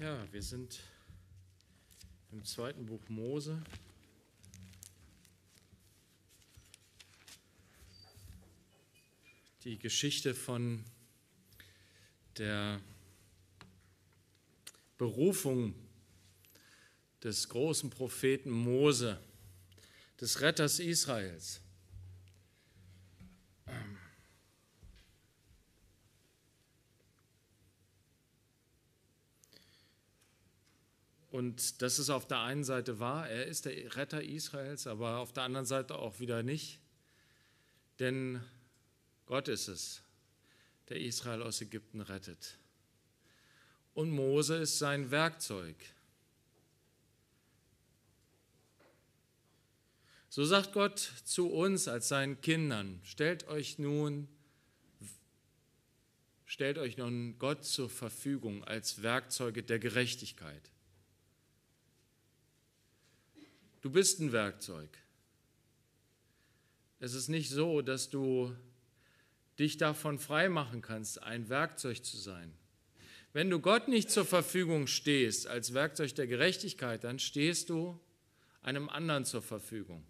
Ja, wir sind im zweiten Buch Mose. Die Geschichte von der Berufung des großen Propheten Mose, des Retters Israels. Und das ist auf der einen Seite wahr, er ist der Retter Israels, aber auf der anderen Seite auch wieder nicht. Denn Gott ist es, der Israel aus Ägypten rettet. Und Mose ist sein Werkzeug. So sagt Gott zu uns als seinen Kindern, stellt euch nun stellt euch nun Gott zur Verfügung als Werkzeuge der Gerechtigkeit. Du bist ein Werkzeug. Es ist nicht so, dass du dich davon frei machen kannst, ein Werkzeug zu sein. Wenn du Gott nicht zur Verfügung stehst als Werkzeug der Gerechtigkeit, dann stehst du einem anderen zur Verfügung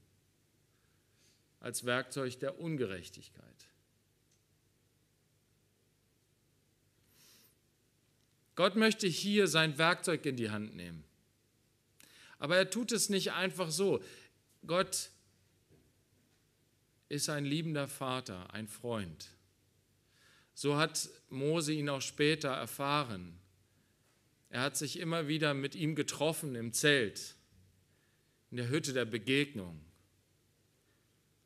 als Werkzeug der Ungerechtigkeit. Gott möchte hier sein Werkzeug in die Hand nehmen. Aber er tut es nicht einfach so. Gott ist ein liebender Vater, ein Freund. So hat Mose ihn auch später erfahren. Er hat sich immer wieder mit ihm getroffen im Zelt, in der Hütte der Begegnung.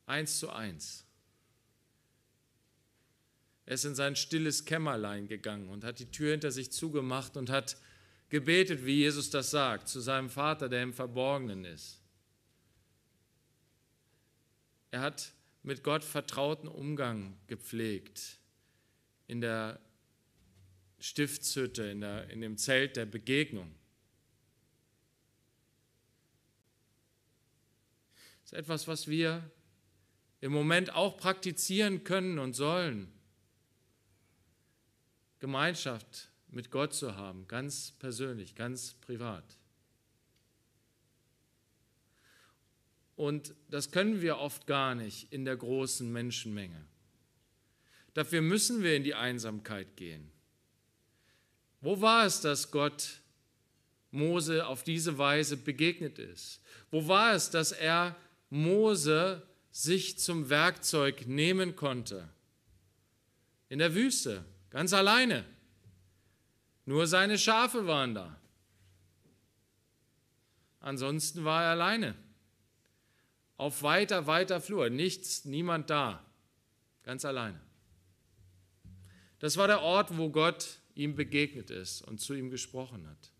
Eins zu eins. Er ist in sein stilles Kämmerlein gegangen und hat die Tür hinter sich zugemacht und hat gebetet, wie Jesus das sagt, zu seinem Vater, der im Verborgenen ist. Er hat mit Gott vertrauten Umgang gepflegt in der Stiftshütte, in, der, in dem Zelt der Begegnung. Das ist etwas, was wir im Moment auch praktizieren können und sollen. Gemeinschaft mit Gott zu haben, ganz persönlich, ganz privat. Und das können wir oft gar nicht in der großen Menschenmenge. Dafür müssen wir in die Einsamkeit gehen. Wo war es, dass Gott Mose auf diese Weise begegnet ist? Wo war es, dass er Mose sich zum Werkzeug nehmen konnte? In der Wüste, ganz alleine. Nur seine Schafe waren da. Ansonsten war er alleine. Auf weiter, weiter Flur. Nichts, niemand da. Ganz alleine. Das war der Ort, wo Gott ihm begegnet ist und zu ihm gesprochen hat.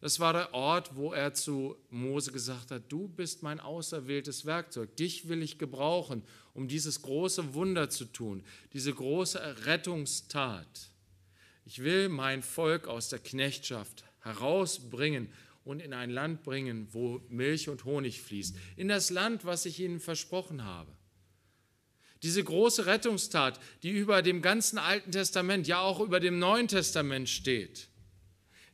Das war der Ort, wo er zu Mose gesagt hat, du bist mein auserwähltes Werkzeug, dich will ich gebrauchen, um dieses große Wunder zu tun, diese große Rettungstat. Ich will mein Volk aus der Knechtschaft herausbringen und in ein Land bringen, wo Milch und Honig fließt, in das Land, was ich ihnen versprochen habe. Diese große Rettungstat, die über dem ganzen Alten Testament, ja auch über dem Neuen Testament steht,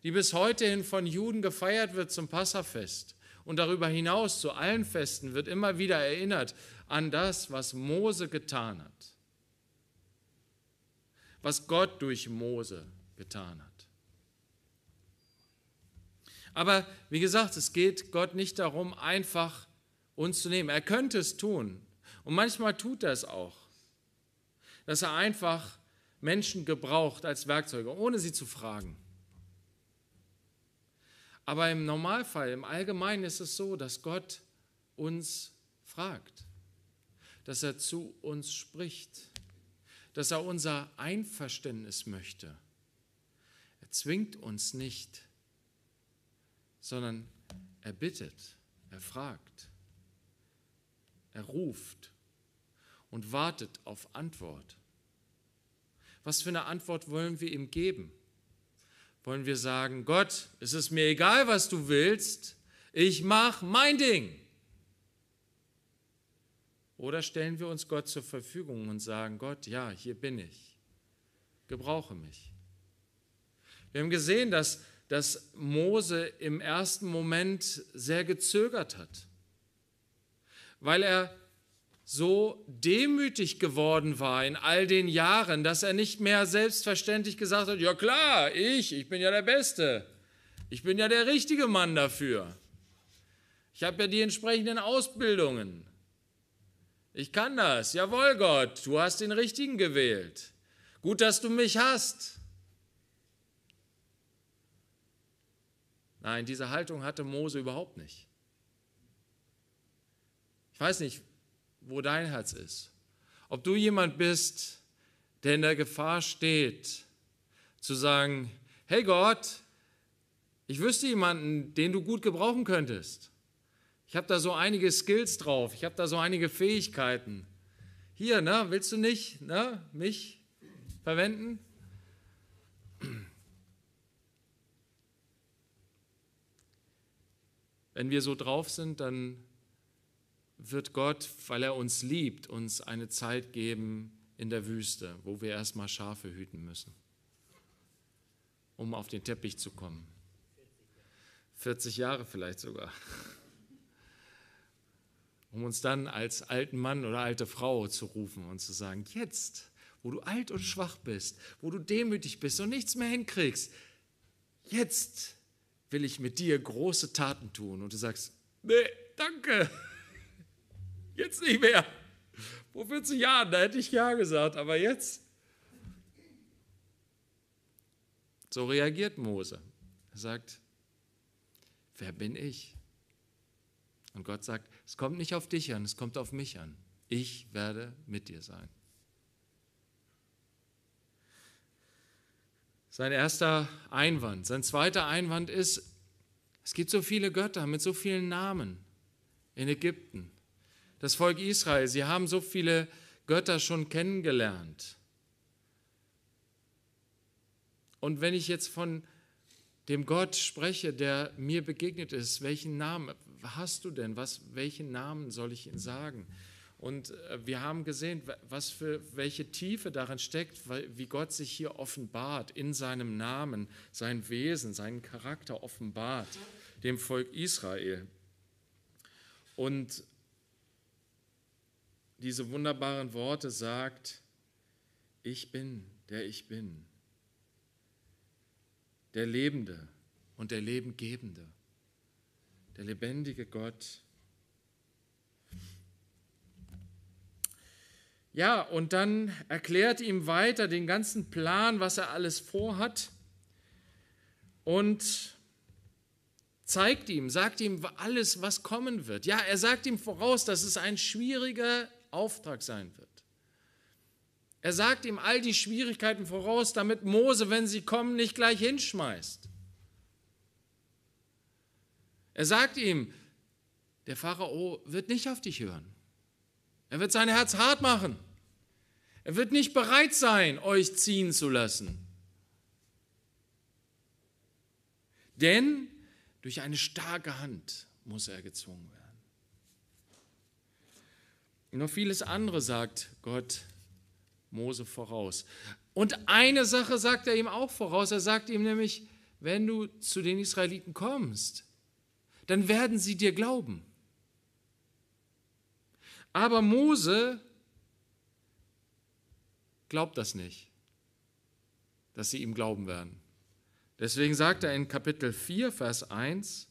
die bis heute hin von Juden gefeiert wird zum Passafest und darüber hinaus zu allen Festen, wird immer wieder erinnert an das, was Mose getan hat was Gott durch Mose getan hat. Aber wie gesagt, es geht Gott nicht darum, einfach uns zu nehmen. Er könnte es tun. Und manchmal tut er es auch, dass er einfach Menschen gebraucht als Werkzeuge, ohne sie zu fragen. Aber im Normalfall, im Allgemeinen ist es so, dass Gott uns fragt, dass er zu uns spricht dass er unser Einverständnis möchte. Er zwingt uns nicht, sondern er bittet, er fragt, er ruft und wartet auf Antwort. Was für eine Antwort wollen wir ihm geben? Wollen wir sagen, Gott, es ist mir egal, was du willst, ich mach mein Ding. Oder stellen wir uns Gott zur Verfügung und sagen, Gott, ja, hier bin ich, gebrauche mich. Wir haben gesehen, dass, dass Mose im ersten Moment sehr gezögert hat, weil er so demütig geworden war in all den Jahren, dass er nicht mehr selbstverständlich gesagt hat, ja klar, ich, ich bin ja der Beste, ich bin ja der richtige Mann dafür. Ich habe ja die entsprechenden Ausbildungen. Ich kann das. Jawohl, Gott, du hast den richtigen gewählt. Gut, dass du mich hast. Nein, diese Haltung hatte Mose überhaupt nicht. Ich weiß nicht, wo dein Herz ist. Ob du jemand bist, der in der Gefahr steht, zu sagen, hey Gott, ich wüsste jemanden, den du gut gebrauchen könntest. Ich habe da so einige Skills drauf, ich habe da so einige Fähigkeiten. Hier, ne, willst du nicht ne, mich verwenden? Wenn wir so drauf sind, dann wird Gott, weil er uns liebt, uns eine Zeit geben in der Wüste, wo wir erstmal Schafe hüten müssen, um auf den Teppich zu kommen. 40 Jahre vielleicht sogar um uns dann als alten Mann oder alte Frau zu rufen und zu sagen, jetzt, wo du alt und schwach bist, wo du demütig bist und nichts mehr hinkriegst, jetzt will ich mit dir große Taten tun. Und du sagst, nee, danke, jetzt nicht mehr. Vor 40 Jahren, da hätte ich ja gesagt, aber jetzt. So reagiert Mose. Er sagt, wer bin ich? Und Gott sagt, es kommt nicht auf dich an, es kommt auf mich an. Ich werde mit dir sein. Sein erster Einwand. Sein zweiter Einwand ist, es gibt so viele Götter mit so vielen Namen in Ägypten. Das Volk Israel, sie haben so viele Götter schon kennengelernt. Und wenn ich jetzt von dem Gott spreche, der mir begegnet ist, welchen Namen hast du denn? Was, welchen Namen soll ich ihnen sagen? Und äh, wir haben gesehen, was für welche Tiefe darin steckt, wie Gott sich hier offenbart in seinem Namen, sein Wesen, seinen Charakter offenbart dem Volk Israel. Und diese wunderbaren Worte sagt, ich bin, der ich bin, der Lebende und der Lebengebende der lebendige Gott. Ja, und dann erklärt ihm weiter den ganzen Plan, was er alles vorhat und zeigt ihm, sagt ihm alles, was kommen wird. Ja, er sagt ihm voraus, dass es ein schwieriger Auftrag sein wird. Er sagt ihm all die Schwierigkeiten voraus, damit Mose, wenn sie kommen, nicht gleich hinschmeißt. Er sagt ihm, der Pharao wird nicht auf dich hören. Er wird sein Herz hart machen. Er wird nicht bereit sein, euch ziehen zu lassen. Denn durch eine starke Hand muss er gezwungen werden. noch vieles andere sagt Gott Mose voraus. Und eine Sache sagt er ihm auch voraus. Er sagt ihm nämlich, wenn du zu den Israeliten kommst, dann werden sie dir glauben. Aber Mose glaubt das nicht, dass sie ihm glauben werden. Deswegen sagt er in Kapitel 4, Vers 1,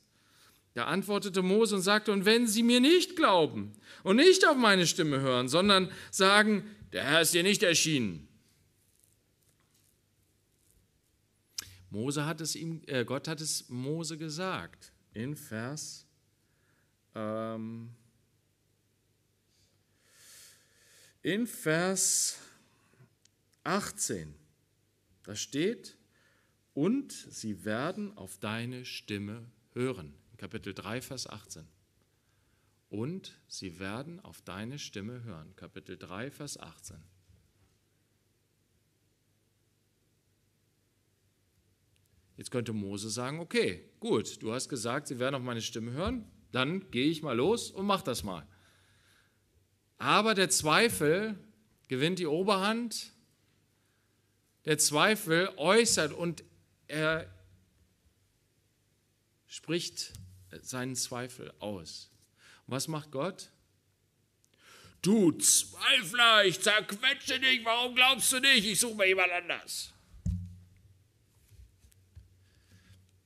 da antwortete Mose und sagte, und wenn sie mir nicht glauben und nicht auf meine Stimme hören, sondern sagen, der Herr ist dir nicht erschienen. Mose hat es ihm, äh, Gott hat es Mose gesagt in Vers ähm, in Vers 18. Da steht, und sie werden auf deine Stimme hören. Kapitel 3, Vers 18. Und sie werden auf deine Stimme hören. Kapitel 3, Vers 18. Jetzt könnte Mose sagen, okay, gut, du hast gesagt, sie werden auf meine Stimme hören, dann gehe ich mal los und mach das mal. Aber der Zweifel gewinnt die Oberhand, der Zweifel äußert und er spricht seinen Zweifel aus. Und was macht Gott? Du Zweifler, ich zerquetsche dich, warum glaubst du nicht? Ich suche mir jemand anders.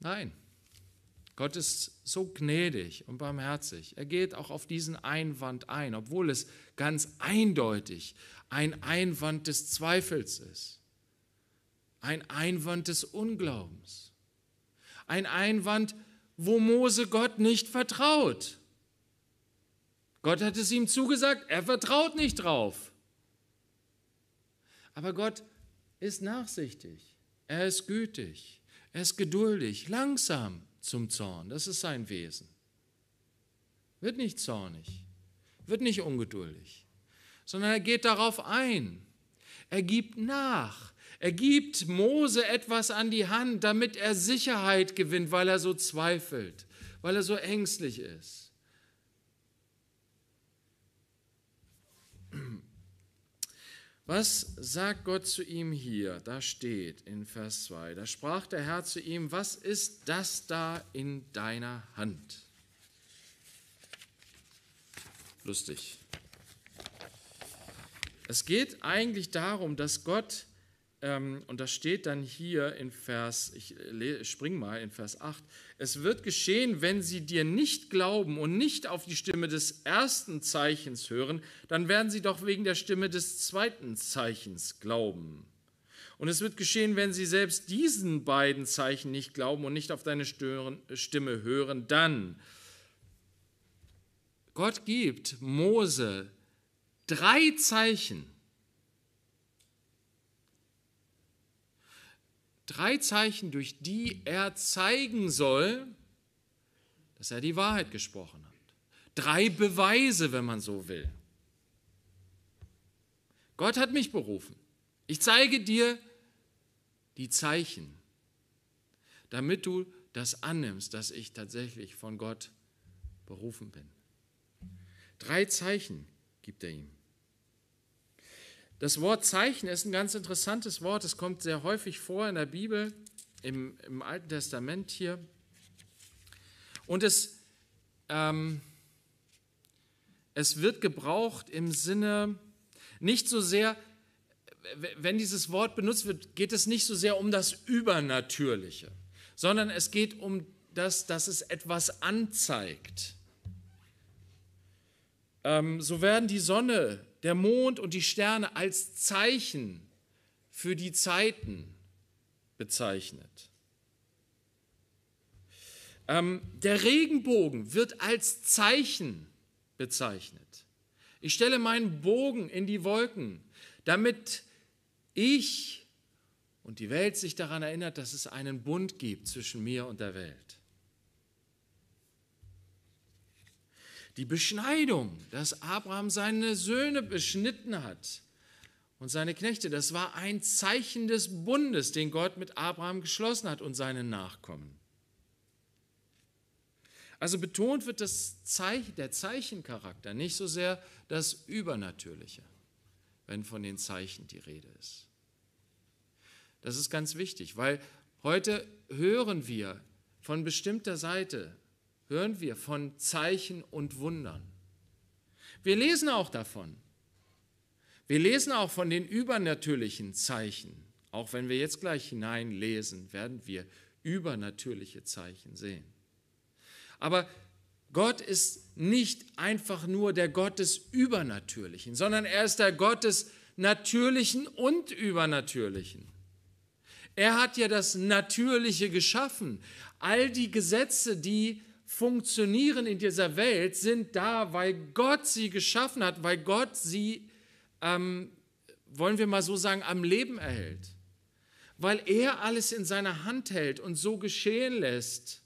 Nein, Gott ist so gnädig und barmherzig. Er geht auch auf diesen Einwand ein, obwohl es ganz eindeutig ein Einwand des Zweifels ist, ein Einwand des Unglaubens, ein Einwand, wo Mose Gott nicht vertraut. Gott hat es ihm zugesagt, er vertraut nicht drauf. Aber Gott ist nachsichtig, er ist gütig. Er ist geduldig, langsam zum Zorn. Das ist sein Wesen. Wird nicht zornig, wird nicht ungeduldig, sondern er geht darauf ein. Er gibt nach. Er gibt Mose etwas an die Hand, damit er Sicherheit gewinnt, weil er so zweifelt, weil er so ängstlich ist. Was sagt Gott zu ihm hier? Da steht in Vers 2, da sprach der Herr zu ihm, was ist das da in deiner Hand? Lustig. Es geht eigentlich darum, dass Gott ähm, und das steht dann hier in Vers, ich spring mal in Vers 8, es wird geschehen, wenn sie dir nicht glauben und nicht auf die Stimme des ersten Zeichens hören, dann werden sie doch wegen der Stimme des zweiten Zeichens glauben. Und es wird geschehen, wenn sie selbst diesen beiden Zeichen nicht glauben und nicht auf deine Stimme hören, dann Gott gibt Mose drei Zeichen Drei Zeichen, durch die er zeigen soll, dass er die Wahrheit gesprochen hat. Drei Beweise, wenn man so will. Gott hat mich berufen. Ich zeige dir die Zeichen, damit du das annimmst, dass ich tatsächlich von Gott berufen bin. Drei Zeichen gibt er ihm. Das Wort Zeichen ist ein ganz interessantes Wort. Es kommt sehr häufig vor in der Bibel, im, im Alten Testament hier. Und es, ähm, es wird gebraucht im Sinne, nicht so sehr, wenn dieses Wort benutzt wird, geht es nicht so sehr um das Übernatürliche, sondern es geht um das, dass es etwas anzeigt. Ähm, so werden die Sonne der Mond und die Sterne als Zeichen für die Zeiten bezeichnet. Ähm, der Regenbogen wird als Zeichen bezeichnet. Ich stelle meinen Bogen in die Wolken, damit ich und die Welt sich daran erinnert, dass es einen Bund gibt zwischen mir und der Welt. die Beschneidung, dass Abraham seine Söhne beschnitten hat und seine Knechte. Das war ein Zeichen des Bundes, den Gott mit Abraham geschlossen hat und seinen Nachkommen. Also betont wird das Zeichen, der Zeichencharakter, nicht so sehr das Übernatürliche, wenn von den Zeichen die Rede ist. Das ist ganz wichtig, weil heute hören wir von bestimmter Seite hören wir von Zeichen und Wundern. Wir lesen auch davon. Wir lesen auch von den übernatürlichen Zeichen. Auch wenn wir jetzt gleich hineinlesen, werden wir übernatürliche Zeichen sehen. Aber Gott ist nicht einfach nur der Gott des Übernatürlichen, sondern er ist der Gott des Natürlichen und Übernatürlichen. Er hat ja das Natürliche geschaffen. All die Gesetze, die funktionieren in dieser Welt sind da, weil Gott sie geschaffen hat, weil Gott sie, ähm, wollen wir mal so sagen, am Leben erhält. Weil er alles in seiner Hand hält und so geschehen lässt.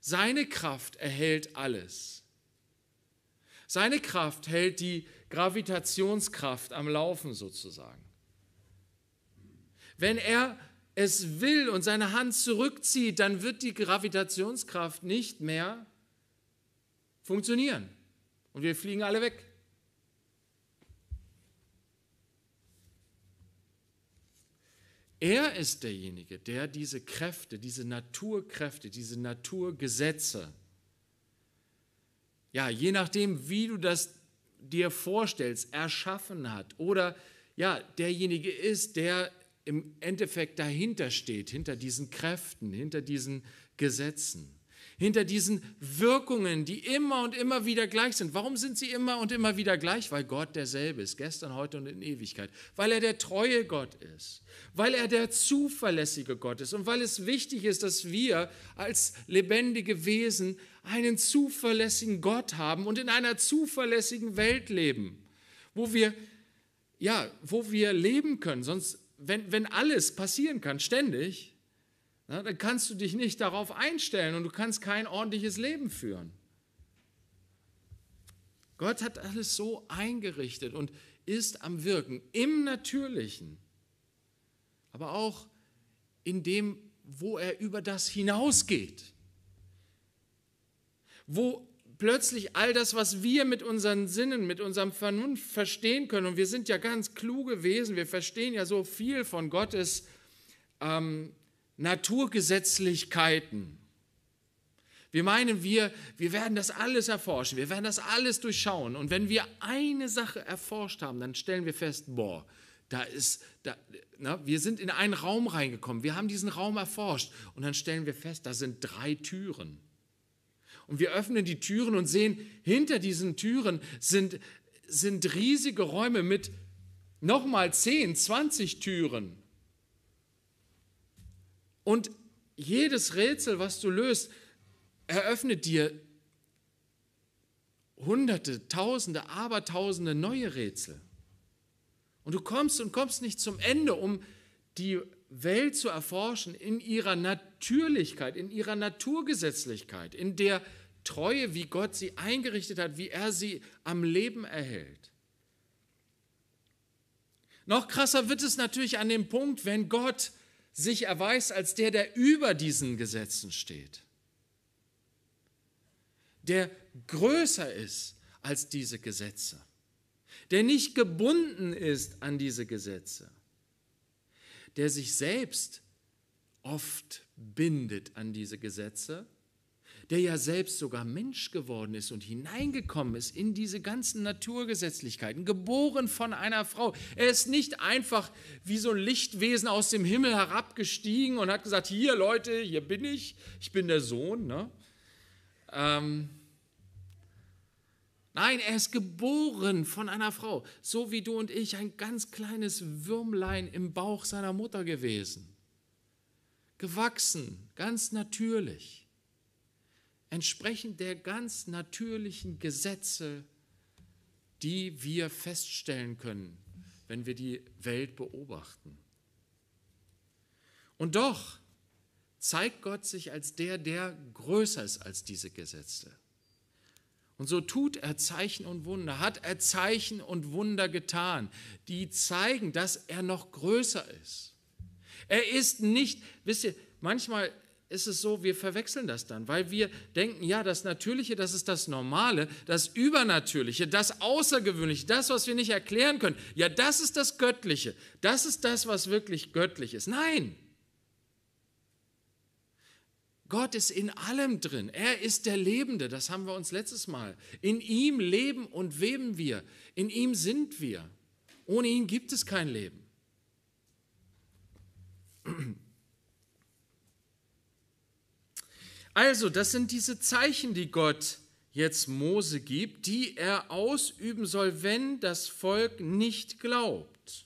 Seine Kraft erhält alles. Seine Kraft hält die Gravitationskraft am Laufen sozusagen. Wenn er es will und seine Hand zurückzieht, dann wird die Gravitationskraft nicht mehr funktionieren. Und wir fliegen alle weg. Er ist derjenige, der diese Kräfte, diese Naturkräfte, diese Naturgesetze, ja, je nachdem, wie du das dir vorstellst, erschaffen hat oder ja, derjenige ist, der im Endeffekt dahinter steht, hinter diesen Kräften, hinter diesen Gesetzen, hinter diesen Wirkungen, die immer und immer wieder gleich sind. Warum sind sie immer und immer wieder gleich? Weil Gott derselbe ist, gestern, heute und in Ewigkeit. Weil er der treue Gott ist, weil er der zuverlässige Gott ist und weil es wichtig ist, dass wir als lebendige Wesen einen zuverlässigen Gott haben und in einer zuverlässigen Welt leben, wo wir ja, wo wir leben können, sonst wenn, wenn alles passieren kann, ständig, na, dann kannst du dich nicht darauf einstellen und du kannst kein ordentliches Leben führen. Gott hat alles so eingerichtet und ist am Wirken im Natürlichen, aber auch in dem, wo er über das hinausgeht, wo plötzlich all das, was wir mit unseren Sinnen, mit unserem Vernunft verstehen können, und wir sind ja ganz kluge Wesen, wir verstehen ja so viel von Gottes ähm, Naturgesetzlichkeiten. Wir meinen, wir, wir werden das alles erforschen, wir werden das alles durchschauen. Und wenn wir eine Sache erforscht haben, dann stellen wir fest, boah, da ist, da, na, wir sind in einen Raum reingekommen, wir haben diesen Raum erforscht und dann stellen wir fest, da sind drei Türen. Und wir öffnen die Türen und sehen, hinter diesen Türen sind, sind riesige Räume mit nochmal 10, 20 Türen. Und jedes Rätsel, was du löst, eröffnet dir hunderte, tausende, abertausende neue Rätsel. Und du kommst und kommst nicht zum Ende, um die Welt zu erforschen in ihrer Natürlichkeit, in ihrer Naturgesetzlichkeit, in der Treue, wie Gott sie eingerichtet hat, wie er sie am Leben erhält. Noch krasser wird es natürlich an dem Punkt, wenn Gott sich erweist als der, der über diesen Gesetzen steht, der größer ist als diese Gesetze, der nicht gebunden ist an diese Gesetze, der sich selbst oft bindet an diese Gesetze, der ja selbst sogar Mensch geworden ist und hineingekommen ist in diese ganzen Naturgesetzlichkeiten, geboren von einer Frau. Er ist nicht einfach wie so ein Lichtwesen aus dem Himmel herabgestiegen und hat gesagt, hier Leute, hier bin ich, ich bin der Sohn. Ne? Ähm, Nein, er ist geboren von einer Frau, so wie du und ich ein ganz kleines Würmlein im Bauch seiner Mutter gewesen. Gewachsen, ganz natürlich, entsprechend der ganz natürlichen Gesetze, die wir feststellen können, wenn wir die Welt beobachten. Und doch zeigt Gott sich als der, der größer ist als diese Gesetze und so tut er Zeichen und Wunder, hat er Zeichen und Wunder getan, die zeigen, dass er noch größer ist. Er ist nicht, wisst ihr, manchmal ist es so, wir verwechseln das dann, weil wir denken, ja, das Natürliche, das ist das Normale, das Übernatürliche, das Außergewöhnliche, das, was wir nicht erklären können, ja, das ist das Göttliche, das ist das, was wirklich göttlich ist. Nein, Gott ist in allem drin. Er ist der Lebende, das haben wir uns letztes Mal. In ihm leben und weben wir. In ihm sind wir. Ohne ihn gibt es kein Leben. Also, das sind diese Zeichen, die Gott jetzt Mose gibt, die er ausüben soll, wenn das Volk nicht glaubt.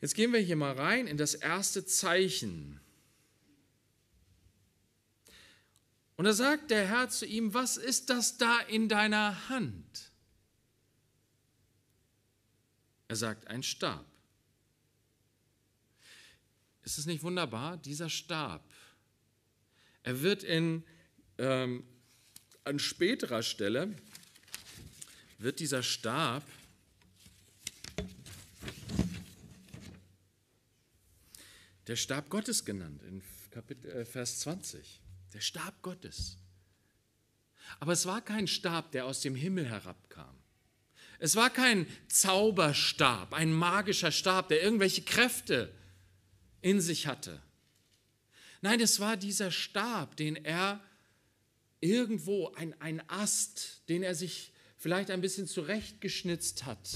Jetzt gehen wir hier mal rein in das erste Zeichen. Und da sagt der Herr zu ihm, was ist das da in deiner Hand? Er sagt, ein Stab. Ist es nicht wunderbar? Dieser Stab. Er wird in, ähm, an späterer Stelle, wird dieser Stab der Stab Gottes genannt in Kapitel, äh, Vers 20 der Stab Gottes. Aber es war kein Stab, der aus dem Himmel herabkam. Es war kein Zauberstab, ein magischer Stab, der irgendwelche Kräfte in sich hatte. Nein, es war dieser Stab, den er irgendwo, ein, ein Ast, den er sich vielleicht ein bisschen zurechtgeschnitzt hat,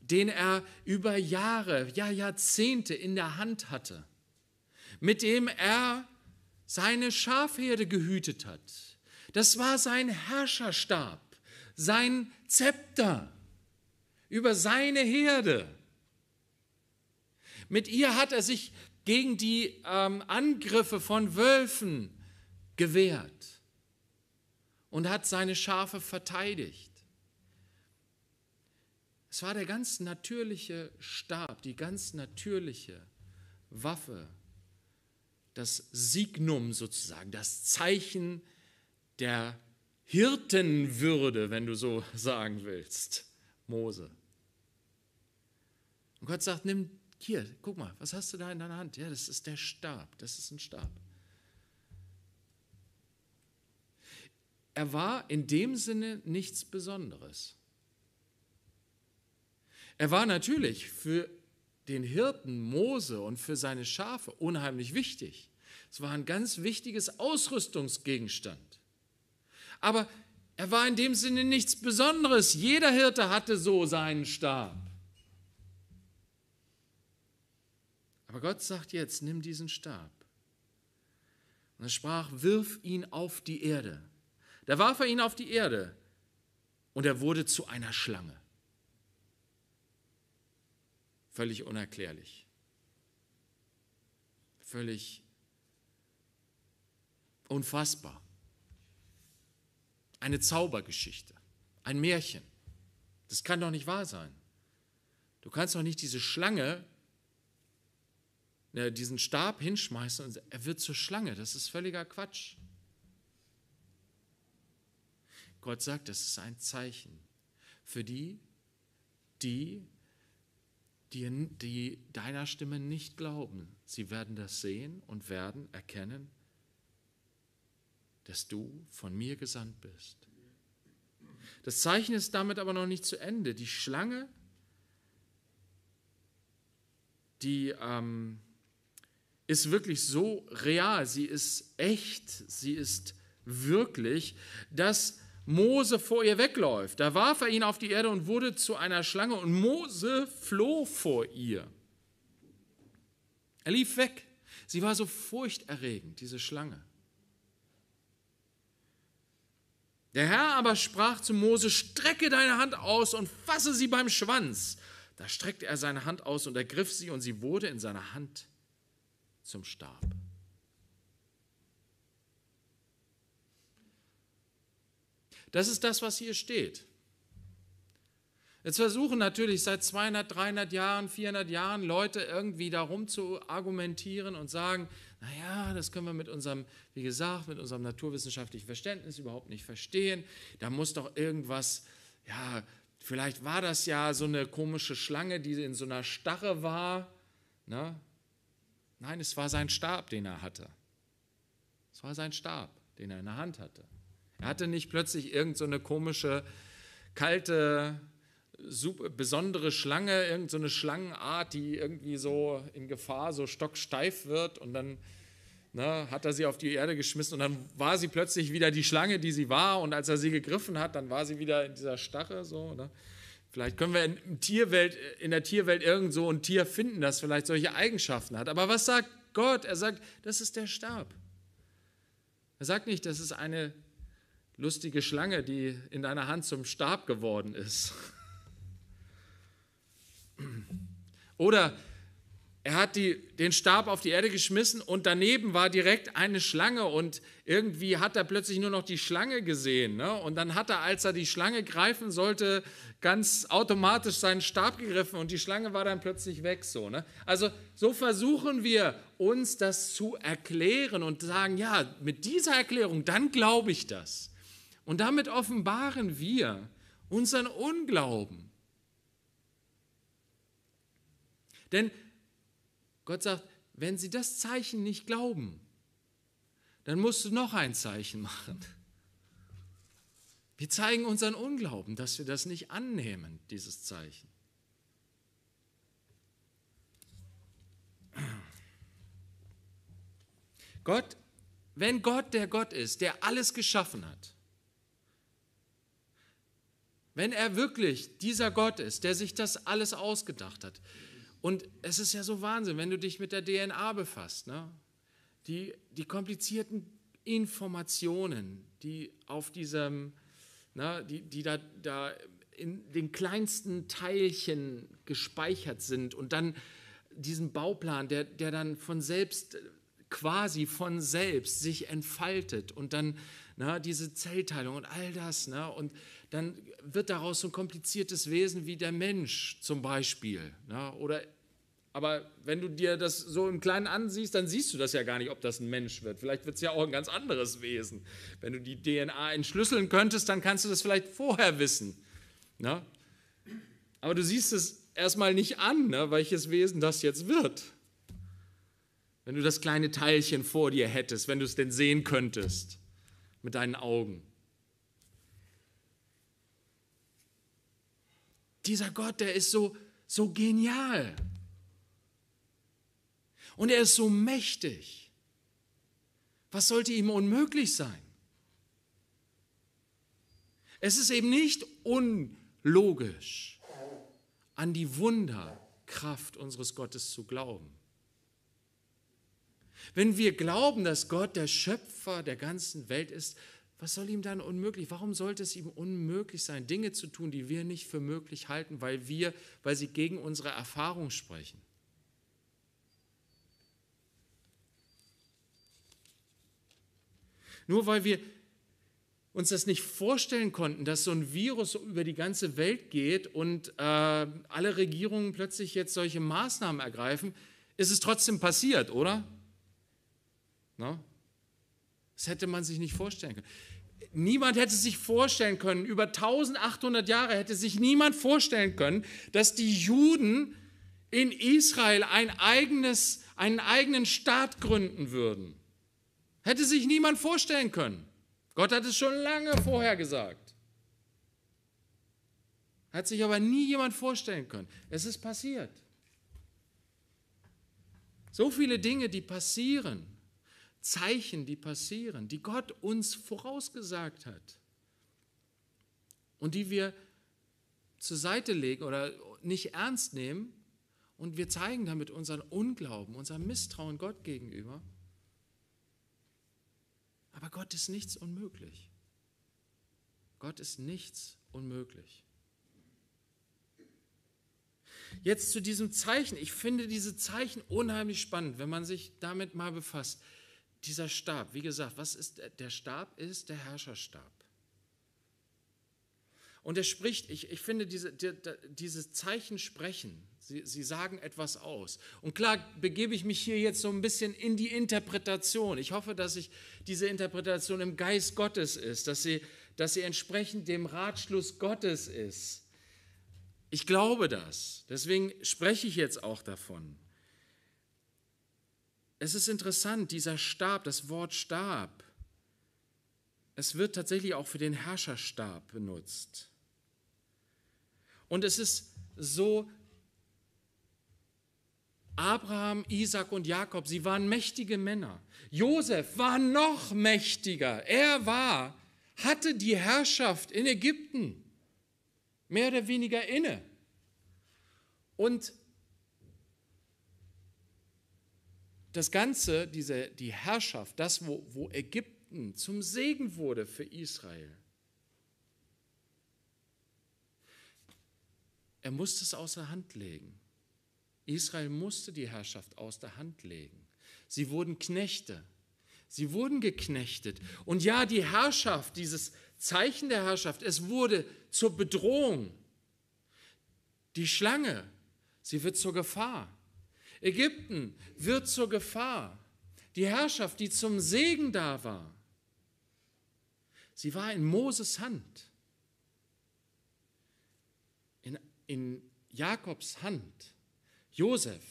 den er über Jahre, ja Jahrzehnte in der Hand hatte, mit dem er seine Schafherde gehütet hat. Das war sein Herrscherstab, sein Zepter über seine Herde. Mit ihr hat er sich gegen die ähm, Angriffe von Wölfen gewehrt und hat seine Schafe verteidigt. Es war der ganz natürliche Stab, die ganz natürliche Waffe das Signum sozusagen, das Zeichen der Hirtenwürde, wenn du so sagen willst, Mose. Und Gott sagt, nimm hier, guck mal, was hast du da in deiner Hand? Ja, das ist der Stab, das ist ein Stab. Er war in dem Sinne nichts Besonderes. Er war natürlich für den Hirten Mose und für seine Schafe unheimlich wichtig. Es war ein ganz wichtiges Ausrüstungsgegenstand. Aber er war in dem Sinne nichts Besonderes. Jeder Hirte hatte so seinen Stab. Aber Gott sagt jetzt, nimm diesen Stab. Und er sprach, wirf ihn auf die Erde. Da warf er ihn auf die Erde und er wurde zu einer Schlange völlig unerklärlich, völlig unfassbar. Eine Zaubergeschichte, ein Märchen. Das kann doch nicht wahr sein. Du kannst doch nicht diese Schlange, ne, diesen Stab hinschmeißen und er wird zur Schlange. Das ist völliger Quatsch. Gott sagt, das ist ein Zeichen für die, die die, die deiner Stimme nicht glauben. Sie werden das sehen und werden erkennen, dass du von mir gesandt bist. Das Zeichen ist damit aber noch nicht zu Ende. Die Schlange, die ähm, ist wirklich so real, sie ist echt, sie ist wirklich, dass Mose vor ihr wegläuft. Da warf er ihn auf die Erde und wurde zu einer Schlange und Mose floh vor ihr. Er lief weg. Sie war so furchterregend, diese Schlange. Der Herr aber sprach zu Mose, strecke deine Hand aus und fasse sie beim Schwanz. Da streckte er seine Hand aus und ergriff sie und sie wurde in seiner Hand zum Stab. Das ist das, was hier steht. Jetzt versuchen natürlich seit 200, 300 Jahren, 400 Jahren Leute irgendwie darum zu argumentieren und sagen, naja, das können wir mit unserem, wie gesagt, mit unserem naturwissenschaftlichen Verständnis überhaupt nicht verstehen. Da muss doch irgendwas, ja, vielleicht war das ja so eine komische Schlange, die in so einer Starre war. Na? Ne? Nein, es war sein Stab, den er hatte. Es war sein Stab, den er in der Hand hatte. Er hatte nicht plötzlich irgendeine so komische, kalte, besondere Schlange, irgendeine so Schlangenart, die irgendwie so in Gefahr so stocksteif wird und dann ne, hat er sie auf die Erde geschmissen und dann war sie plötzlich wieder die Schlange, die sie war und als er sie gegriffen hat, dann war sie wieder in dieser Stache so, ne? Vielleicht können wir in, Tierwelt, in der Tierwelt irgend so ein Tier finden, das vielleicht solche Eigenschaften hat. Aber was sagt Gott? Er sagt, das ist der Stab. Er sagt nicht, das ist eine lustige Schlange, die in deiner Hand zum Stab geworden ist. Oder er hat die, den Stab auf die Erde geschmissen und daneben war direkt eine Schlange und irgendwie hat er plötzlich nur noch die Schlange gesehen. Ne? Und dann hat er, als er die Schlange greifen sollte, ganz automatisch seinen Stab gegriffen und die Schlange war dann plötzlich weg. So, ne? Also so versuchen wir uns das zu erklären und sagen, ja, mit dieser Erklärung, dann glaube ich das. Und damit offenbaren wir unseren Unglauben. Denn Gott sagt, wenn sie das Zeichen nicht glauben, dann musst du noch ein Zeichen machen. Wir zeigen unseren Unglauben, dass wir das nicht annehmen, dieses Zeichen. Gott, wenn Gott der Gott ist, der alles geschaffen hat, wenn er wirklich dieser Gott ist, der sich das alles ausgedacht hat. Und es ist ja so Wahnsinn, wenn du dich mit der DNA befasst. Ne? Die, die komplizierten Informationen, die auf diesem, na, ne, die, die da, da in den kleinsten Teilchen gespeichert sind und dann diesen Bauplan, der, der dann von selbst quasi von selbst sich entfaltet und dann na, ne, diese Zellteilung und all das. Na, ne? und dann wird daraus so ein kompliziertes Wesen wie der Mensch zum Beispiel. Ja, ne? oder, aber wenn du dir das so im Kleinen ansiehst, dann siehst du das ja gar nicht, ob das ein Mensch wird. Vielleicht wird es ja auch ein ganz anderes Wesen. Wenn du die DNA entschlüsseln könntest, dann kannst du das vielleicht vorher wissen. Ja? Ne? Aber du siehst es erstmal nicht an, ne, welches Wesen das jetzt wird. Wenn du das kleine Teilchen vor dir hättest, wenn du es denn sehen könntest mit deinen Augen. dieser Gott, der ist so, so genial. Und er ist so mächtig. Was sollte ihm unmöglich sein? Es ist eben nicht unlogisch, an die Wunderkraft unseres Gottes zu glauben. Wenn wir glauben, dass Gott der Schöpfer der ganzen Welt ist, was soll ihm dann unmöglich? Warum sollte es ihm unmöglich sein, Dinge zu tun, die wir nicht für möglich halten, weil wir, weil sie gegen unsere Erfahrung sprechen? Nur weil wir uns das nicht vorstellen konnten, dass so ein Virus über die ganze Welt geht und äh, alle Regierungen plötzlich jetzt solche Maßnahmen ergreifen, ist es trotzdem passiert, oder? No? Ne? Das hätte man sich nicht vorstellen können niemand hätte sich vorstellen können, über 1800 Jahre hätte sich niemand vorstellen können, dass die Juden in Israel ein eigenes, einen eigenen Staat gründen würden. Hätte sich niemand vorstellen können. Gott hat es schon lange vorher gesagt. Hat sich aber nie jemand vorstellen können. Es ist passiert. So viele Dinge, die passieren, Zeichen, die passieren, die Gott uns vorausgesagt hat und die wir zur Seite legen oder nicht ernst nehmen und wir zeigen damit unseren Unglauben, unser Misstrauen Gott gegenüber. Aber Gott ist nichts unmöglich. Gott ist nichts unmöglich. Jetzt zu diesem Zeichen. Ich finde diese Zeichen unheimlich spannend, wenn man sich damit mal befasst dieser Stab, wie gesagt, was ist der Stab? Ist der Herrscherstab. Und er spricht, ich, ich finde diese, die, dieses Zeichen sprechen, sie, sie sagen etwas aus. Und klar begebe ich mich hier jetzt so ein bisschen in die Interpretation. Ich hoffe, dass ich diese Interpretation im Geist Gottes ist, dass sie, dass sie entsprechend dem Ratschluss Gottes ist. Ich glaube das. Deswegen spreche ich jetzt auch davon es ist interessant, dieser Stab, das Wort Stab, es wird tatsächlich auch für den Herrscherstab benutzt. Und es ist so, Abraham, Isaac und Jakob, sie waren mächtige Männer. Josef war noch mächtiger. Er war, hatte die Herrschaft in Ägypten mehr oder weniger inne. Und das Ganze, diese, die Herrschaft, das, wo, wo Ägypten zum Segen wurde für Israel, er musste es außer Hand legen. Israel musste die Herrschaft aus der Hand legen. Sie wurden Knechte. Sie wurden geknechtet. Und ja, die Herrschaft, dieses Zeichen der Herrschaft, es wurde zur Bedrohung. Die Schlange, sie wird zur Gefahr. Ägypten wird zur Gefahr. Die Herrschaft, die zum Segen da war, sie war in Moses Hand, in, in Jakobs Hand. Josef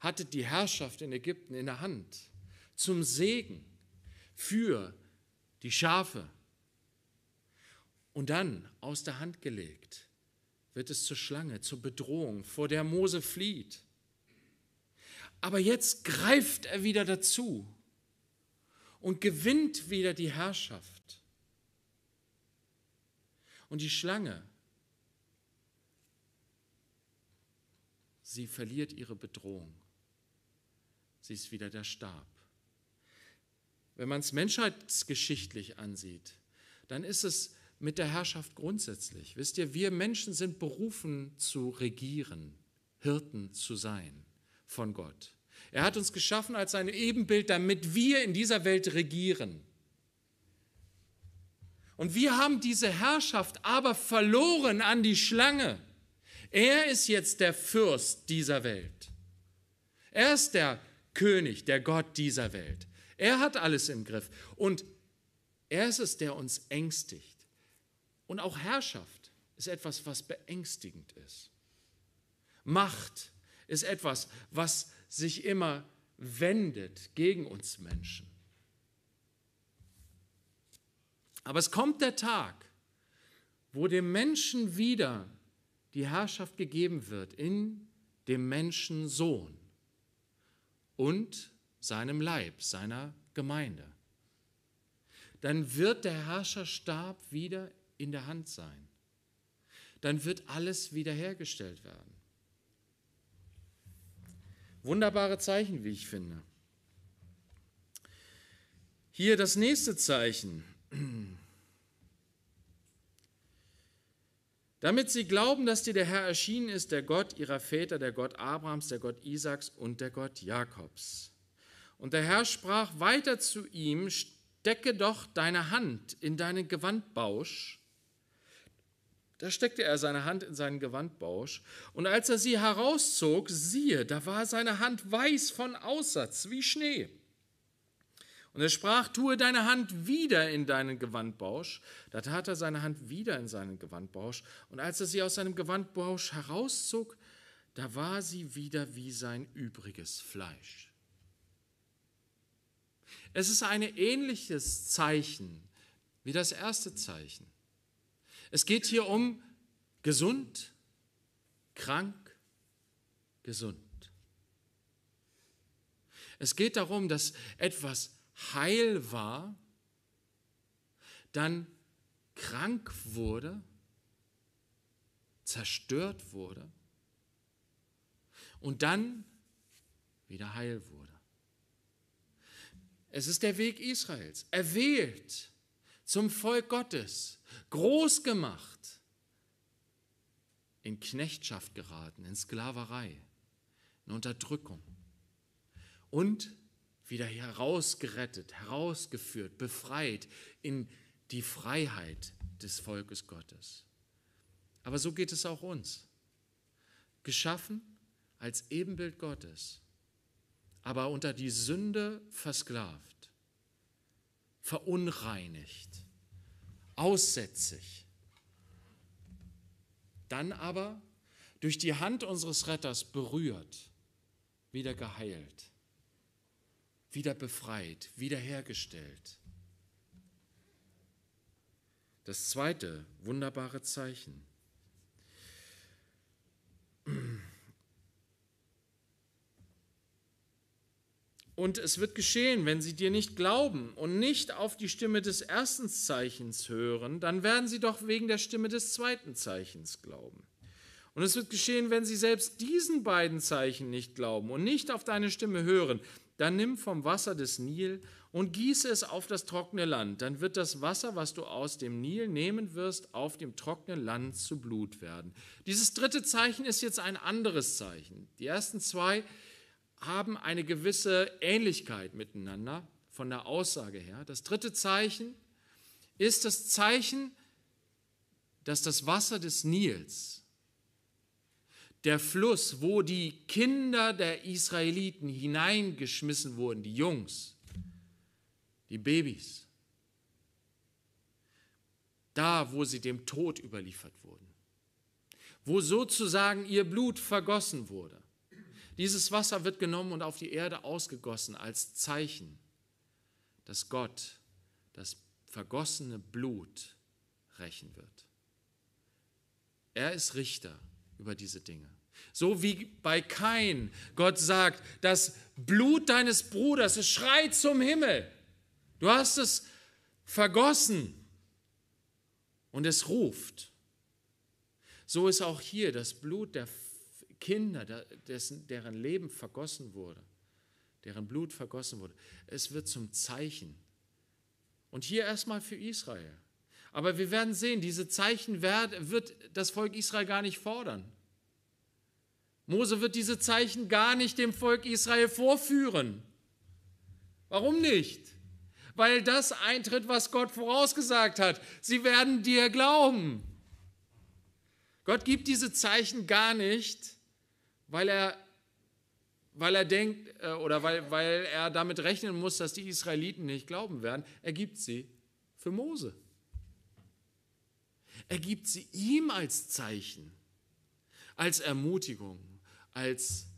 hatte die Herrschaft in Ägypten in der Hand zum Segen für die Schafe. Und dann aus der Hand gelegt wird es zur Schlange, zur Bedrohung, vor der Mose flieht. Aber jetzt greift er wieder dazu und gewinnt wieder die Herrschaft. Und die Schlange, sie verliert ihre Bedrohung. Sie ist wieder der Stab. Wenn man es menschheitsgeschichtlich ansieht, dann ist es mit der Herrschaft grundsätzlich. Wisst ihr, wir Menschen sind berufen zu regieren, Hirten zu sein von Gott. Er hat uns geschaffen als sein Ebenbild, damit wir in dieser Welt regieren. Und wir haben diese Herrschaft aber verloren an die Schlange. Er ist jetzt der Fürst dieser Welt. Er ist der König, der Gott dieser Welt. Er hat alles im Griff. Und er ist es, der uns ängstigt. Und auch Herrschaft ist etwas, was beängstigend ist. Macht ist etwas, was sich immer wendet gegen uns Menschen. Aber es kommt der Tag, wo dem Menschen wieder die Herrschaft gegeben wird in dem Menschensohn und seinem Leib, seiner Gemeinde. Dann wird der Herrscherstab wieder in der Hand sein. Dann wird alles wiederhergestellt werden. Wunderbare Zeichen, wie ich finde. Hier das nächste Zeichen. Damit sie glauben, dass dir der Herr erschienen ist, der Gott ihrer Väter, der Gott Abrahams, der Gott Isaaks und der Gott Jakobs. Und der Herr sprach weiter zu ihm, stecke doch deine Hand in deinen Gewandbausch da steckte er seine Hand in seinen Gewandbausch, und als er sie herauszog, siehe, da war seine Hand weiß von Aussatz wie Schnee. Und er sprach, tue deine Hand wieder in deinen Gewandbausch. Da tat er seine Hand wieder in seinen Gewandbausch, und als er sie aus seinem Gewandbausch herauszog, da war sie wieder wie sein übriges Fleisch. Es ist ein ähnliches Zeichen wie das erste Zeichen. Es geht hier um gesund, krank, gesund. Es geht darum, dass etwas heil war, dann krank wurde, zerstört wurde und dann wieder heil wurde. Es ist der Weg Israels, erwählt zum Volk Gottes, groß gemacht, in Knechtschaft geraten, in Sklaverei, in Unterdrückung und wieder herausgerettet, herausgeführt, befreit in die Freiheit des Volkes Gottes. Aber so geht es auch uns. Geschaffen als Ebenbild Gottes, aber unter die Sünde versklavt, verunreinigt aussätzig. Dann aber durch die Hand unseres Retters berührt, wieder geheilt, wieder befreit, wiederhergestellt. Das zweite wunderbare Zeichen. Und es wird geschehen, wenn sie dir nicht glauben und nicht auf die Stimme des ersten Zeichens hören, dann werden sie doch wegen der Stimme des zweiten Zeichens glauben. Und es wird geschehen, wenn sie selbst diesen beiden Zeichen nicht glauben und nicht auf deine Stimme hören, dann nimm vom Wasser des Nil und gieße es auf das trockene Land. Dann wird das Wasser, was du aus dem Nil nehmen wirst, auf dem trockenen Land zu Blut werden. Dieses dritte Zeichen ist jetzt ein anderes Zeichen. Die ersten zwei haben eine gewisse Ähnlichkeit miteinander von der Aussage her. Das dritte Zeichen ist das Zeichen, dass das Wasser des Nils, der Fluss, wo die Kinder der Israeliten hineingeschmissen wurden, die Jungs, die Babys, da wo sie dem Tod überliefert wurden, wo sozusagen ihr Blut vergossen wurde, dieses Wasser wird genommen und auf die Erde ausgegossen als Zeichen, dass Gott das vergossene Blut rächen wird. Er ist Richter über diese Dinge. So wie bei Kain Gott sagt, das Blut deines Bruders, es schreit zum Himmel. Du hast es vergossen und es ruft. So ist auch hier das Blut der Kinder, dessen, deren Leben vergossen wurde, deren Blut vergossen wurde. Es wird zum Zeichen. Und hier erstmal für Israel. Aber wir werden sehen, diese Zeichen wird das Volk Israel gar nicht fordern. Mose wird diese Zeichen gar nicht dem Volk Israel vorführen. Warum nicht? Weil das eintritt, was Gott vorausgesagt hat. Sie werden dir glauben. Gott gibt diese Zeichen gar nicht, weil er, weil er denkt äh, oder weil, weil er damit rechnen muss, dass die Israeliten nicht glauben werden. Er gibt sie für Mose. Er gibt sie ihm als Zeichen, als Ermutigung, als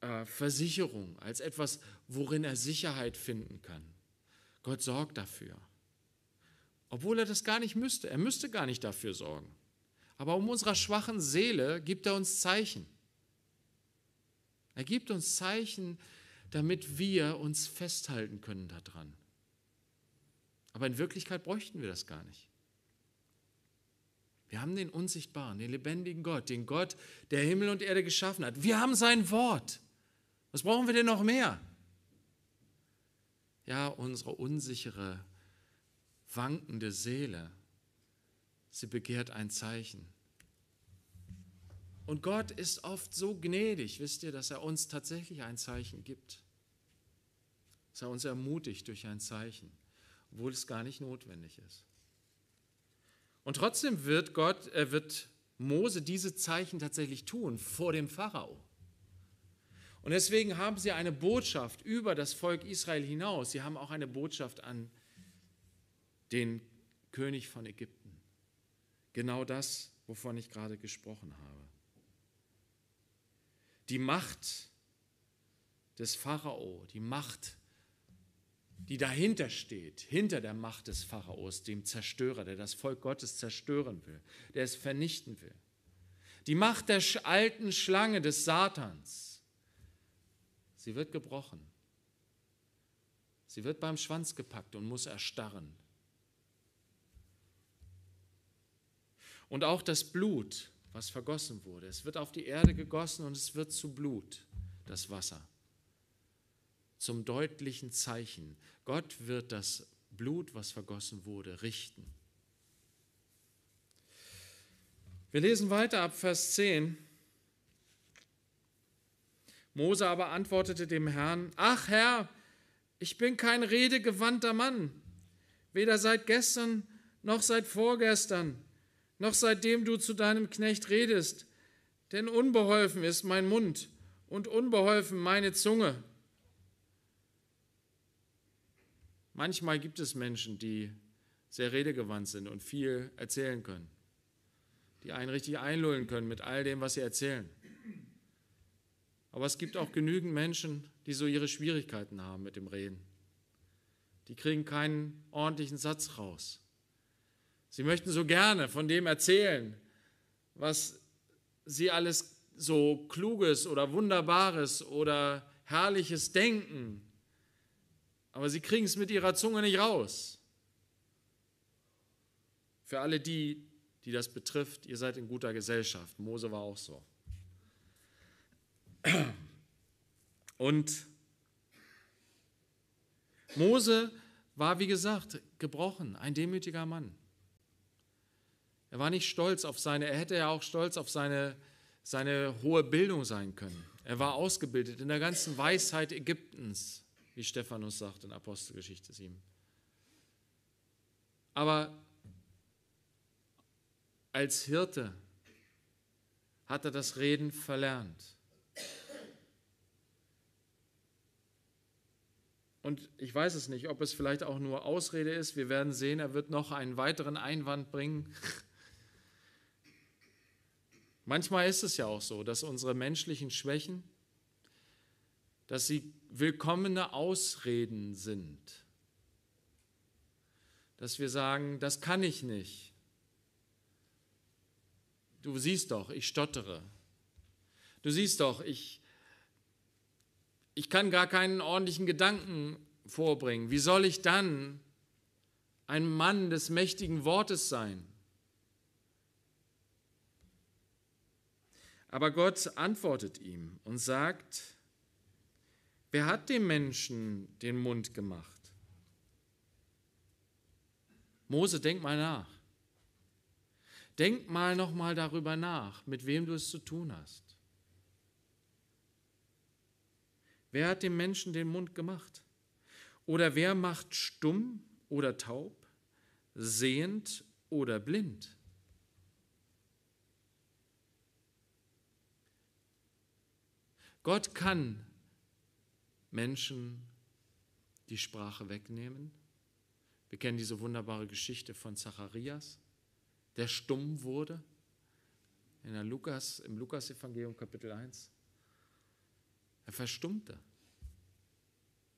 äh, Versicherung, als etwas, worin er Sicherheit finden kann. Gott sorgt dafür. Obwohl er das gar nicht müsste. Er müsste gar nicht dafür sorgen aber um unserer schwachen Seele gibt er uns Zeichen. Er gibt uns Zeichen, damit wir uns festhalten können daran. Aber in Wirklichkeit bräuchten wir das gar nicht. Wir haben den unsichtbaren, den lebendigen Gott, den Gott, der Himmel und Erde geschaffen hat. Wir haben sein Wort. Was brauchen wir denn noch mehr? Ja, unsere unsichere, wankende Seele sie begehrt ein Zeichen. Und Gott ist oft so gnädig, wisst ihr, dass er uns tatsächlich ein Zeichen gibt. Dass er uns ermutigt durch ein Zeichen, obwohl es gar nicht notwendig ist. Und trotzdem wird Gott, äh, wird Mose diese Zeichen tatsächlich tun vor dem Pharao. Und deswegen haben sie eine Botschaft über das Volk Israel hinaus. Sie haben auch eine Botschaft an den König von Ägypten. Genau das, wovon ich gerade gesprochen habe. Die Macht des Pharao, die Macht, die dahinter steht, hinter der Macht des Pharaos, dem Zerstörer, der das Volk Gottes zerstören will, der es vernichten will. Die Macht der alten Schlange des Satans. Sie wird gebrochen. Sie wird beim Schwanz gepackt und muss erstarren Und auch das Blut, was vergossen wurde. Es wird auf die Erde gegossen und es wird zu Blut, das Wasser. Zum deutlichen Zeichen. Gott wird das Blut, was vergossen wurde, richten. Wir lesen weiter ab Vers 10. Mose aber antwortete dem Herrn, Ach Herr, ich bin kein redegewandter Mann, weder seit gestern noch seit vorgestern noch seitdem du zu deinem Knecht redest, denn unbeholfen ist mein Mund und unbeholfen meine Zunge. Manchmal gibt es Menschen, die sehr redegewandt sind und viel erzählen können, die einen richtig einlullen können mit all dem, was sie erzählen. Aber es gibt auch genügend Menschen, die so ihre Schwierigkeiten haben mit dem Reden. Die kriegen keinen ordentlichen Satz raus. Sie möchten so gerne von dem erzählen, was Sie alles so Kluges oder Wunderbares oder Herrliches denken. Aber Sie kriegen es mit Ihrer Zunge nicht raus. Für alle die, die das betrifft, ihr seid in guter Gesellschaft. Mose war auch so. Und Mose war, wie gesagt, gebrochen, ein demütiger Mann. Er war nicht stolz auf seine, er hätte ja auch stolz auf seine, seine hohe Bildung sein können. Er war ausgebildet in der ganzen Weisheit Ägyptens, wie Stephanus sagt in Apostelgeschichte 7. Aber als Hirte hat er das Reden verlernt. Und ich weiß es nicht, ob es vielleicht auch nur Ausrede ist. Wir werden sehen, er wird noch einen weiteren Einwand bringen, Manchmal ist es ja auch so, dass unsere menschlichen Schwächen, dass sie willkommene Ausreden sind. Dass wir sagen, das kann ich nicht. Du siehst doch, ich stottere. Du siehst doch, ich, ich kann gar keinen ordentlichen Gedanken vorbringen. Wie soll ich dann ein Mann des mächtigen Wortes sein? Aber Gott antwortet ihm und sagt, wer hat dem Menschen den Mund gemacht? Mose, denk mal nach. Denk mal nochmal darüber nach, mit wem du es zu tun hast. Wer hat dem Menschen den Mund gemacht? Oder wer macht stumm oder taub, sehend oder blind? Gott kann Menschen die Sprache wegnehmen. Wir kennen diese wunderbare Geschichte von Zacharias, der stumm wurde in der Lukas, im Lukas-Evangelium Kapitel 1. Er verstummte.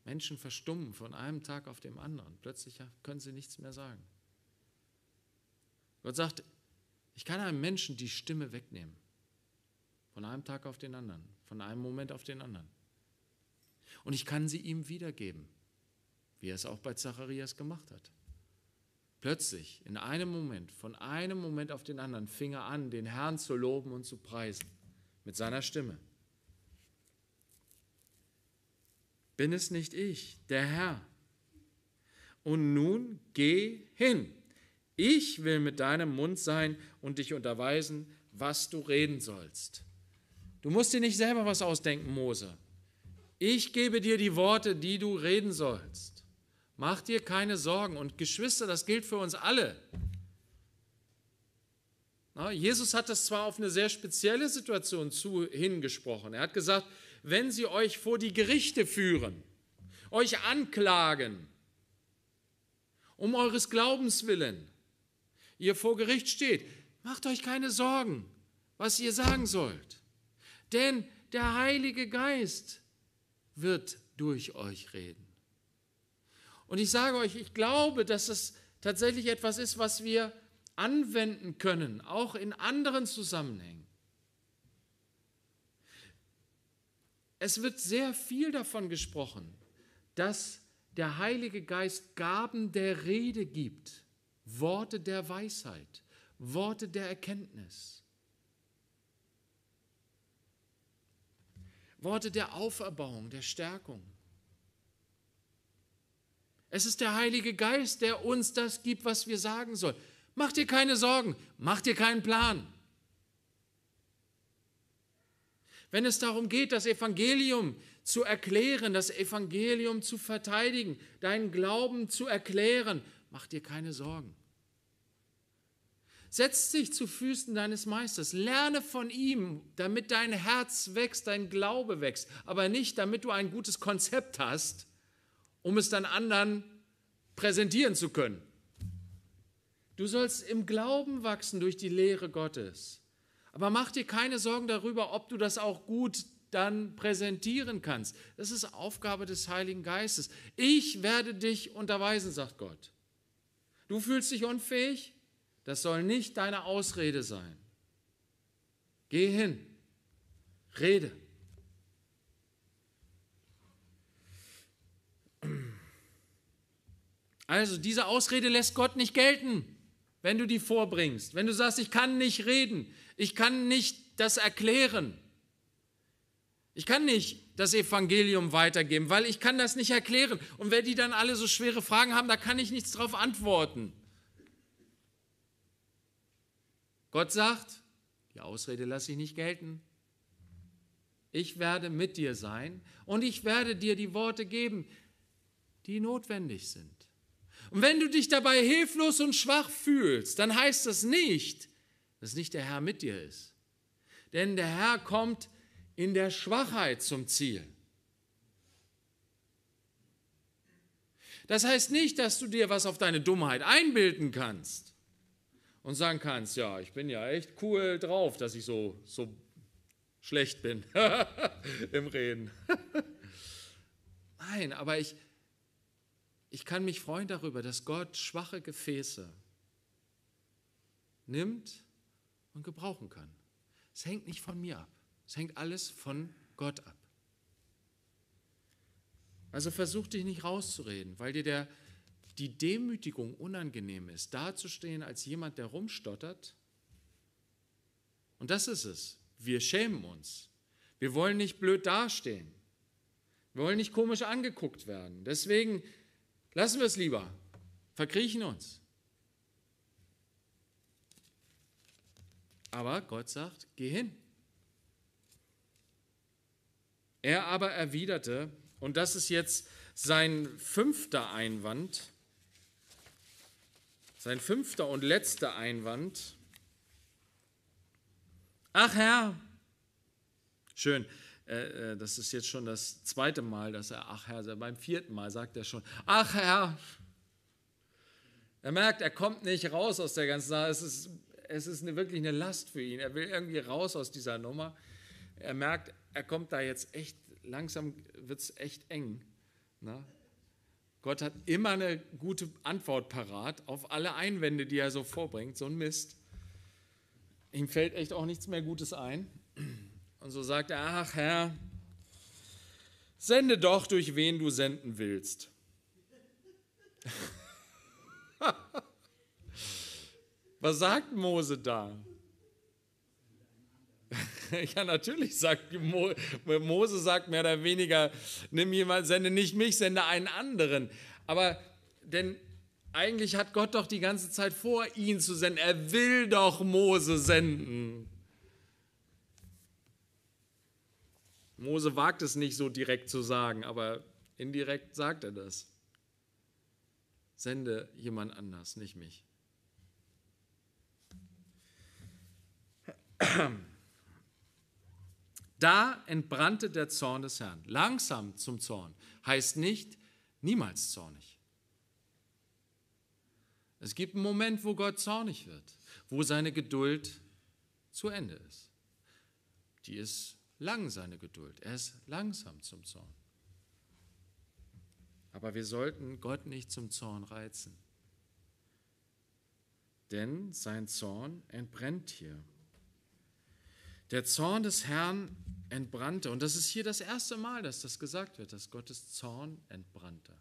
Menschen verstummen von einem Tag auf den anderen. Plötzlich können sie nichts mehr sagen. Gott sagt, ich kann einem Menschen die Stimme wegnehmen. Von einem Tag auf den anderen, von einem Moment auf den anderen. Und ich kann sie ihm wiedergeben, wie er es auch bei Zacharias gemacht hat. Plötzlich, in einem Moment, von einem Moment auf den anderen, fing er an, den Herrn zu loben und zu preisen mit seiner Stimme. Bin es nicht ich, der Herr? Und nun geh hin. Ich will mit deinem Mund sein und dich unterweisen, was du reden sollst. Du musst dir nicht selber was ausdenken, Mose. Ich gebe dir die Worte, die du reden sollst. Mach dir keine Sorgen. Und Geschwister, das gilt für uns alle. Jesus hat das zwar auf eine sehr spezielle Situation zu hingesprochen. Er hat gesagt, wenn sie euch vor die Gerichte führen, euch anklagen, um eures Glaubens willen, ihr vor Gericht steht, macht euch keine Sorgen, was ihr sagen sollt. Denn der Heilige Geist wird durch euch reden. Und ich sage euch, ich glaube, dass es tatsächlich etwas ist, was wir anwenden können, auch in anderen Zusammenhängen. Es wird sehr viel davon gesprochen, dass der Heilige Geist Gaben der Rede gibt, Worte der Weisheit, Worte der Erkenntnis, Worte der Auferbauung, der Stärkung. Es ist der Heilige Geist, der uns das gibt, was wir sagen sollen. Mach dir keine Sorgen, mach dir keinen Plan. Wenn es darum geht, das Evangelium zu erklären, das Evangelium zu verteidigen, deinen Glauben zu erklären, mach dir keine Sorgen. Setz dich zu Füßen deines Meisters, lerne von ihm, damit dein Herz wächst, dein Glaube wächst, aber nicht, damit du ein gutes Konzept hast, um es dann anderen präsentieren zu können. Du sollst im Glauben wachsen durch die Lehre Gottes. Aber mach dir keine Sorgen darüber, ob du das auch gut dann präsentieren kannst. Das ist Aufgabe des Heiligen Geistes. Ich werde dich unterweisen, sagt Gott. Du fühlst dich unfähig? Das soll nicht deine Ausrede sein. Geh hin, rede. Also diese Ausrede lässt Gott nicht gelten, wenn du die vorbringst. Wenn du sagst, ich kann nicht reden, ich kann nicht das erklären. Ich kann nicht das Evangelium weitergeben, weil ich kann das nicht erklären. Und wenn die dann alle so schwere Fragen haben, da kann ich nichts drauf antworten. Gott sagt, die Ausrede lasse ich nicht gelten. Ich werde mit dir sein und ich werde dir die Worte geben, die notwendig sind. Und wenn du dich dabei hilflos und schwach fühlst, dann heißt das nicht, dass nicht der Herr mit dir ist. Denn der Herr kommt in der Schwachheit zum Ziel. Das heißt nicht, dass du dir was auf deine Dummheit einbilden kannst und sagen kannst, ja, ich bin ja echt cool drauf, dass ich so, so schlecht bin im Reden. Nein, aber ich, ich kann mich freuen darüber, dass Gott schwache Gefäße nimmt und gebrauchen kann. Es hängt nicht von mir ab. Es hängt alles von Gott ab. Also versuch dich nicht rauszureden, weil dir der die Demütigung unangenehm ist, dazustehen als jemand, der rumstottert. Und das ist es. Wir schämen uns. Wir wollen nicht blöd dastehen. Wir wollen nicht komisch angeguckt werden. Deswegen lassen wir es lieber. Verkriechen uns. Aber Gott sagt, geh hin. Er aber erwiderte, und das ist jetzt sein fünfter Einwand, sein fünfter und letzter Einwand. Ach Herr, schön, äh, äh, das ist jetzt schon das zweite Mal, dass er Ach Herr sagt. Beim vierten Mal sagt er schon, Ach Herr. Er merkt, er kommt nicht raus aus der ganzen Sache. Es ist, es ist eine, wirklich eine Last für ihn. Er will irgendwie raus aus dieser Nummer. Er merkt, er kommt da jetzt echt, langsam wird es echt eng. Ne? Gott hat immer eine gute Antwort parat auf alle Einwände, die er so vorbringt, so ein Mist. Ihm fällt echt auch nichts mehr Gutes ein. Und so sagt er, ach Herr, sende doch, durch wen du senden willst. Was sagt Mose da? ja, natürlich sagt Mo, Mose sagt mehr oder weniger, nimm jemand, sende nicht mich, sende einen anderen. Aber denn eigentlich hat Gott doch die ganze Zeit vor, ihn zu senden. Er will doch Mose senden. Mose wagt es nicht so direkt zu sagen, aber indirekt sagt er das. Sende jemand anders, nicht mich. Da entbrannte der Zorn des Herrn. Langsam zum Zorn heißt nicht niemals zornig. Es gibt einen Moment, wo Gott zornig wird, wo seine Geduld zu Ende ist. Die ist lang, seine Geduld. Er ist langsam zum Zorn. Aber wir sollten Gott nicht zum Zorn reizen. Denn sein Zorn entbrennt hier. Der Zorn des Herrn entbrannte. Und das ist hier das erste Mal, dass das gesagt wird, dass Gottes Zorn entbrannte.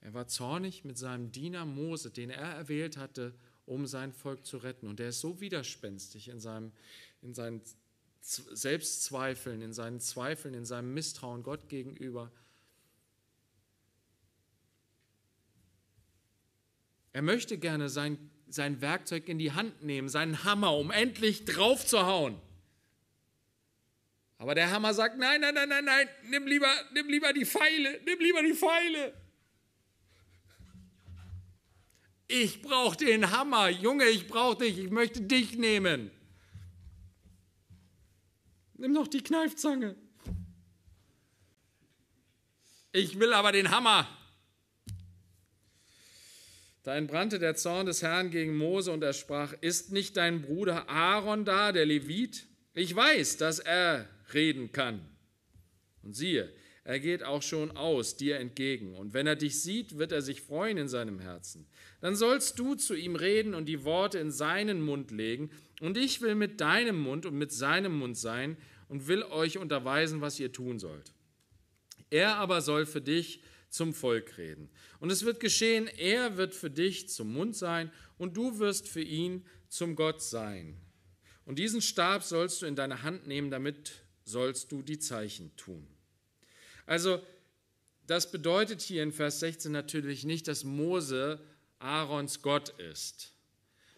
Er war zornig mit seinem Diener Mose, den er erwählt hatte, um sein Volk zu retten. Und er ist so widerspenstig in, seinem, in seinen Selbstzweifeln, in seinen Zweifeln, in seinem Misstrauen Gott gegenüber. Er möchte gerne sein sein Werkzeug in die Hand nehmen, seinen Hammer, um endlich drauf zu hauen. Aber der Hammer sagt, nein, nein, nein, nein, nein, nimm lieber, nimm lieber die Pfeile, nimm lieber die Pfeile. Ich brauche den Hammer, Junge, ich brauche dich, ich möchte dich nehmen. Nimm noch die Kneifzange. Ich will aber den Hammer. Da entbrannte der Zorn des Herrn gegen Mose und er sprach, ist nicht dein Bruder Aaron da, der Levit? Ich weiß, dass er reden kann. Und siehe, er geht auch schon aus dir entgegen, und wenn er dich sieht, wird er sich freuen in seinem Herzen. Dann sollst du zu ihm reden und die Worte in seinen Mund legen, und ich will mit deinem Mund und mit seinem Mund sein und will euch unterweisen, was ihr tun sollt. Er aber soll für dich zum Volk reden. Und es wird geschehen, er wird für dich zum Mund sein und du wirst für ihn zum Gott sein. Und diesen Stab sollst du in deine Hand nehmen, damit sollst du die Zeichen tun. Also, das bedeutet hier in Vers 16 natürlich nicht, dass Mose Aarons Gott ist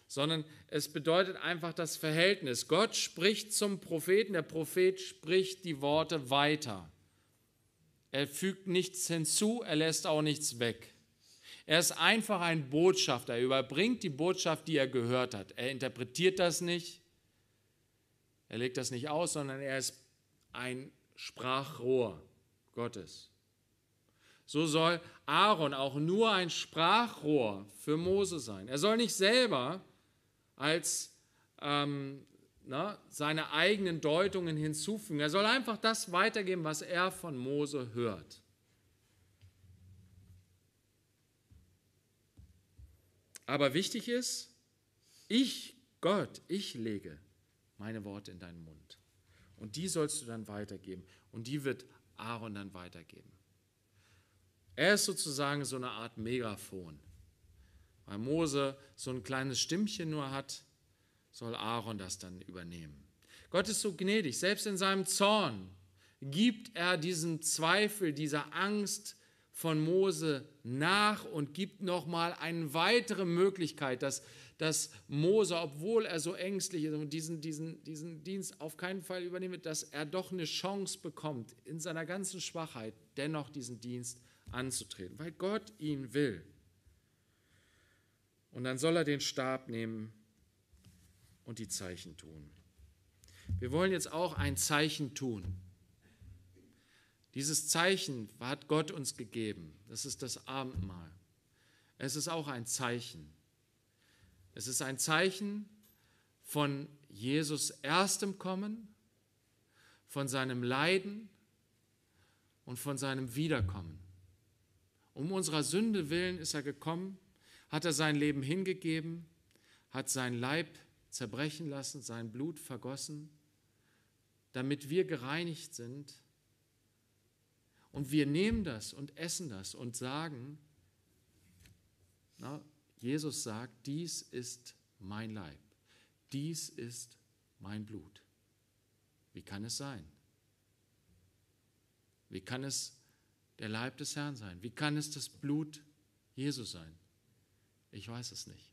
sondern es bedeutet einfach das Verhältnis. Gott spricht zum Propheten, der Prophet spricht die Worte weiter. Er fügt nichts hinzu, er lässt auch nichts weg. Er ist einfach ein Botschafter. Er überbringt die Botschaft, die er gehört hat. Er interpretiert das nicht. Er legt das nicht aus, sondern er ist ein Sprachrohr Gottes. So soll Aaron auch nur ein Sprachrohr für Mose sein. Er soll nicht selber als ähm, na, ne, seine eigenen Deutungen hinzufügen. Er soll einfach das weitergeben, was er von Mose hört. Aber wichtig ist, ich, Gott, ich lege meine Worte in deinen Mund. Und die sollst du dann weitergeben. Und die wird Aaron dann weitergeben. Er ist sozusagen so eine Art Megafon. Weil Mose so ein kleines Stimmchen nur hat, soll Aaron das dann übernehmen. Gott ist so gnädig, selbst in seinem Zorn gibt er diesem Zweifel, dieser Angst von Mose nach und gibt nochmal eine weitere Möglichkeit, dass, dass Mose, obwohl er so ängstlich ist und diesen, diesen, diesen Dienst auf keinen Fall übernehmen dass er doch eine Chance bekommt, in seiner ganzen Schwachheit dennoch diesen Dienst anzutreten, weil Gott ihn will. Und dann soll er den Stab nehmen und die Zeichen tun. Wir wollen jetzt auch ein Zeichen tun. Dieses Zeichen hat Gott uns gegeben. Das ist das Abendmahl. Es ist auch ein Zeichen. Es ist ein Zeichen von Jesus erstem Kommen, von seinem Leiden und von seinem Wiederkommen. Um unserer Sünde willen ist er gekommen, hat er sein Leben hingegeben, hat sein Leib zerbrechen lassen, sein Blut vergossen, damit wir gereinigt sind. Und wir nehmen das und essen das und sagen, na, Jesus sagt, dies ist mein Leib, dies ist mein Blut. Wie kann es sein? Wie kann es der Leib des Herrn sein? Wie kann es das Blut Jesu sein? Ich weiß es nicht.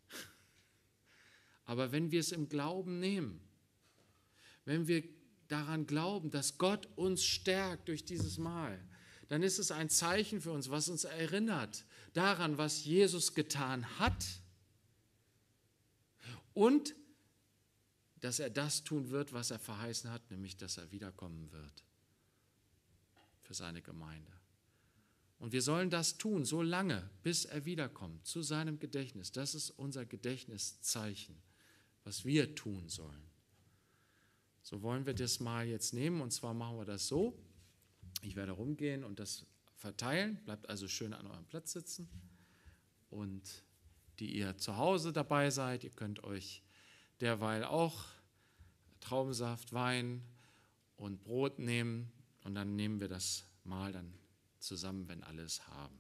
Aber wenn wir es im Glauben nehmen, wenn wir daran glauben, dass Gott uns stärkt durch dieses Mal, dann ist es ein Zeichen für uns, was uns erinnert daran, was Jesus getan hat und dass er das tun wird, was er verheißen hat, nämlich dass er wiederkommen wird für seine Gemeinde. Und wir sollen das tun, so lange, bis er wiederkommt, zu seinem Gedächtnis. Das ist unser Gedächtniszeichen was wir tun sollen. So wollen wir das mal jetzt nehmen und zwar machen wir das so. Ich werde rumgehen und das verteilen. Bleibt also schön an eurem Platz sitzen. Und die ihr zu Hause dabei seid, ihr könnt euch derweil auch Traubensaft, Wein und Brot nehmen und dann nehmen wir das mal dann zusammen, wenn alles haben.